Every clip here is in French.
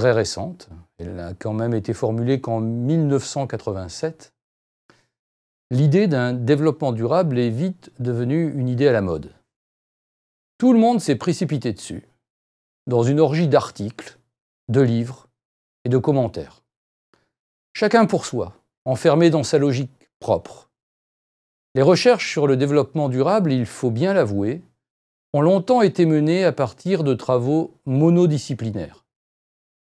très récente. Elle a quand même été formulée qu'en 1987. L'idée d'un développement durable est vite devenue une idée à la mode. Tout le monde s'est précipité dessus, dans une orgie d'articles, de livres et de commentaires. Chacun pour soi, enfermé dans sa logique propre. Les recherches sur le développement durable, il faut bien l'avouer, ont longtemps été menées à partir de travaux monodisciplinaires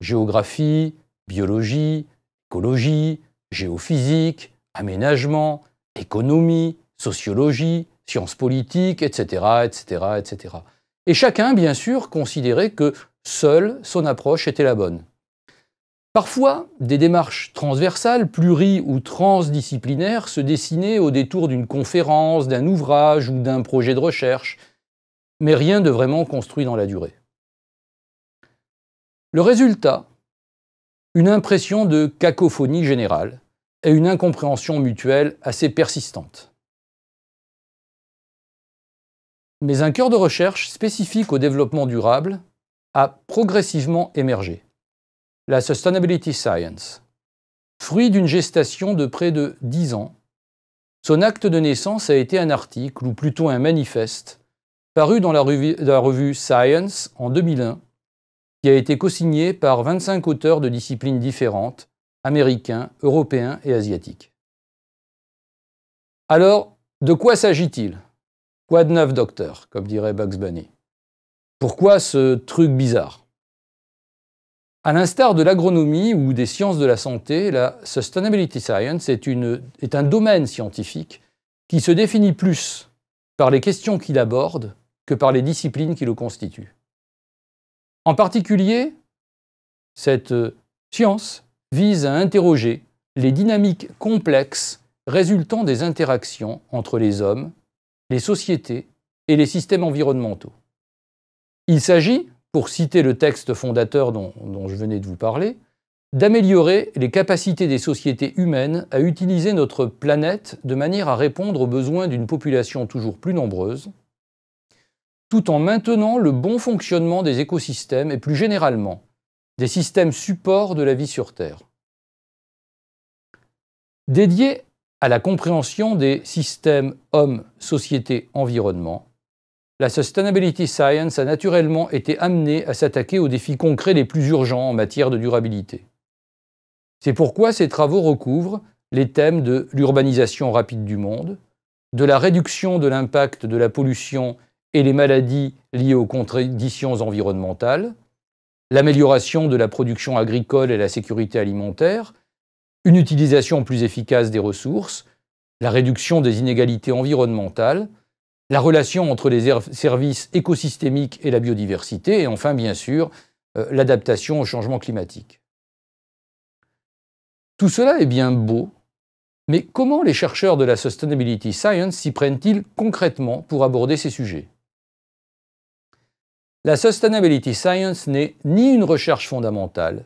géographie, biologie, écologie, géophysique, aménagement, économie, sociologie, sciences politiques, etc., etc., etc. Et chacun, bien sûr, considérait que seule son approche était la bonne. Parfois, des démarches transversales, pluri- ou transdisciplinaires se dessinaient au détour d'une conférence, d'un ouvrage ou d'un projet de recherche, mais rien de vraiment construit dans la durée. Le résultat Une impression de cacophonie générale et une incompréhension mutuelle assez persistante. Mais un cœur de recherche spécifique au développement durable a progressivement émergé, la Sustainability Science. Fruit d'une gestation de près de 10 ans, son acte de naissance a été un article, ou plutôt un manifeste, paru dans la revue, la revue Science en 2001 qui a été co-signé par 25 auteurs de disciplines différentes, américains, européens et asiatiques. Alors, de quoi s'agit-il Quoi de neuf, docteurs, comme dirait Bugs Bunny. Pourquoi ce truc bizarre À l'instar de l'agronomie ou des sciences de la santé, la sustainability science est un domaine scientifique qui se définit plus par les questions qu'il aborde que par les disciplines qui le constituent. En particulier, cette euh, science vise à interroger les dynamiques complexes résultant des interactions entre les hommes, les sociétés et les systèmes environnementaux. Il s'agit, pour citer le texte fondateur dont, je venais de vous parler, d'améliorer les capacités des sociétés humaines à utiliser notre planète de manière à répondre aux besoins d'une population toujours plus nombreuse, tout en maintenant le bon fonctionnement des écosystèmes et plus généralement des systèmes supports de la vie sur Terre. Dédié à la compréhension des systèmes hommes, société, environnement, la Sustainability Science a naturellement été amenée à s'attaquer aux défis concrets les plus urgents en matière de durabilité. C'est pourquoi ces travaux recouvrent les thèmes de l'urbanisation rapide du monde, de la réduction de l'impact de la pollution et les maladies liées aux conditions environnementales, l'amélioration de la production agricole et la sécurité alimentaire, une utilisation plus efficace des ressources, la réduction des inégalités environnementales, la relation entre les services écosystémiques et la biodiversité, et enfin, bien sûr, euh, l'adaptation au changement climatique. Tout cela est bien beau, mais comment les chercheurs de la Sustainability Science s'y prennent-ils concrètement pour aborder ces sujets la Sustainability Science n'est ni une recherche fondamentale,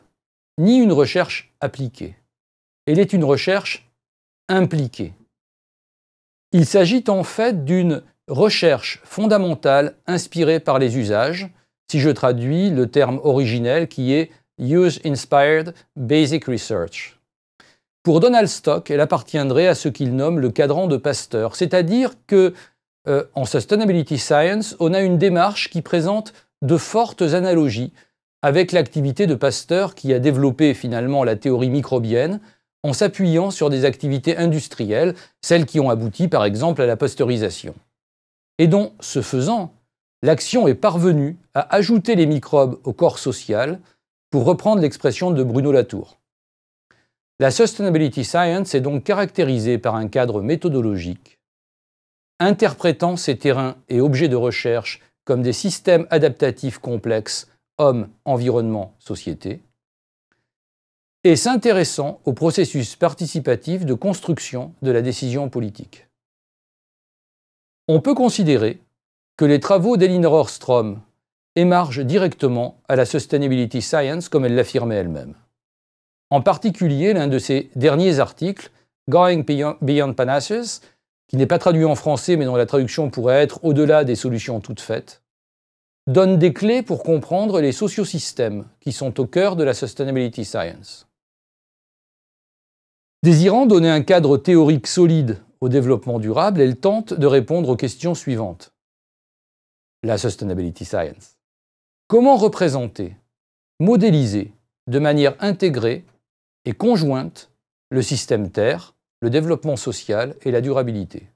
ni une recherche appliquée. Elle est une recherche impliquée. Il s'agit en fait d'une recherche fondamentale inspirée par les usages, si je traduis le terme originel qui est Use Inspired Basic Research. Pour Donald Stock, elle appartiendrait à ce qu'il nomme le cadran de Pasteur, c'est-à-dire que euh, en Sustainability Science, on a une démarche qui présente de fortes analogies avec l'activité de Pasteur qui a développé finalement la théorie microbienne en s'appuyant sur des activités industrielles, celles qui ont abouti par exemple à la pasteurisation. Et dont, ce faisant, l'action est parvenue à ajouter les microbes au corps social, pour reprendre l'expression de Bruno Latour. La Sustainability Science est donc caractérisée par un cadre méthodologique, interprétant ces terrains et objets de recherche comme des systèmes adaptatifs complexes hommes environnement, société, et s'intéressant au processus participatif de construction de la décision politique. On peut considérer que les travaux d'Elina Ostrom émargent directement à la Sustainability Science comme elle l'affirmait elle-même. En particulier, l'un de ses derniers articles, Going Beyond Panaceas » qui n'est pas traduit en français, mais dont la traduction pourrait être au-delà des solutions toutes faites, donne des clés pour comprendre les sociosystèmes qui sont au cœur de la Sustainability Science. Désirant donner un cadre théorique solide au développement durable, elle tente de répondre aux questions suivantes. La Sustainability Science. Comment représenter, modéliser de manière intégrée et conjointe le système Terre, le développement social et la durabilité.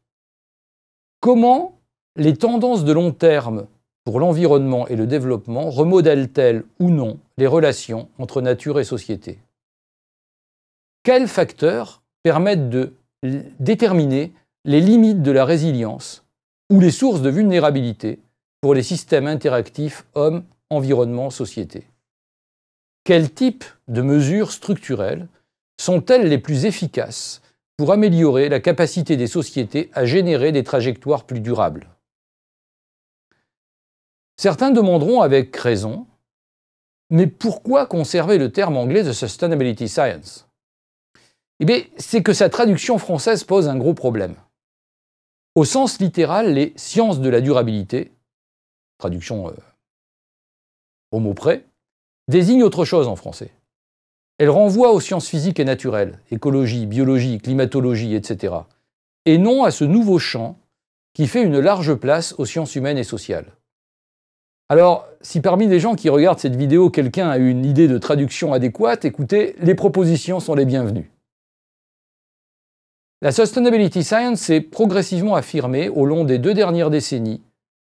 Comment les tendances de long terme pour l'environnement et le développement remodèlent-elles ou non les relations entre nature et société Quels facteurs permettent de déterminer les limites de la résilience ou les sources de vulnérabilité pour les systèmes interactifs homme, environnement, société. Quels types de mesures structurelles sont-elles les plus efficaces pour améliorer la capacité des sociétés à générer des trajectoires plus durables. Certains demanderont avec raison, mais pourquoi conserver le terme anglais de Sustainability Science Eh bien, c'est que sa traduction française pose un gros problème. Au sens littéral, les sciences de la durabilité, traduction euh, au mot près, désignent autre chose en français. Elle renvoie aux sciences physiques et naturelles, écologie, biologie, climatologie, etc. Et non à ce nouveau champ qui fait une large place aux sciences humaines et sociales. Alors, si parmi les gens qui regardent cette vidéo, quelqu'un a une idée de traduction adéquate, écoutez, les propositions sont les bienvenues. La Sustainability Science s'est progressivement affirmée au long des deux dernières décennies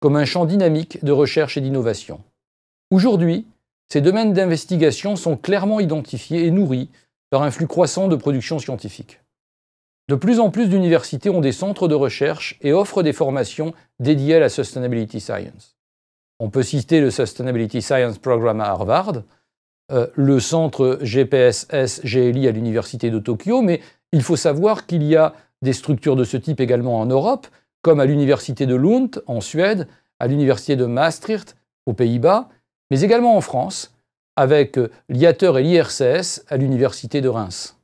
comme un champ dynamique de recherche et d'innovation. Aujourd'hui, ces domaines d'investigation sont clairement identifiés et nourris par un flux croissant de production scientifique. De plus en plus d'universités ont des centres de recherche et offrent des formations dédiées à la Sustainability Science. On peut citer le Sustainability Science Program à Harvard, euh, le centre GPSS-GLI à l'Université de Tokyo, mais il faut savoir qu'il y a des structures de ce type également en Europe, comme à l'Université de Lund en Suède, à l'Université de Maastricht aux Pays-Bas, mais également en France, avec euh, l'IATER et l'IRCS à l'Université de Reims.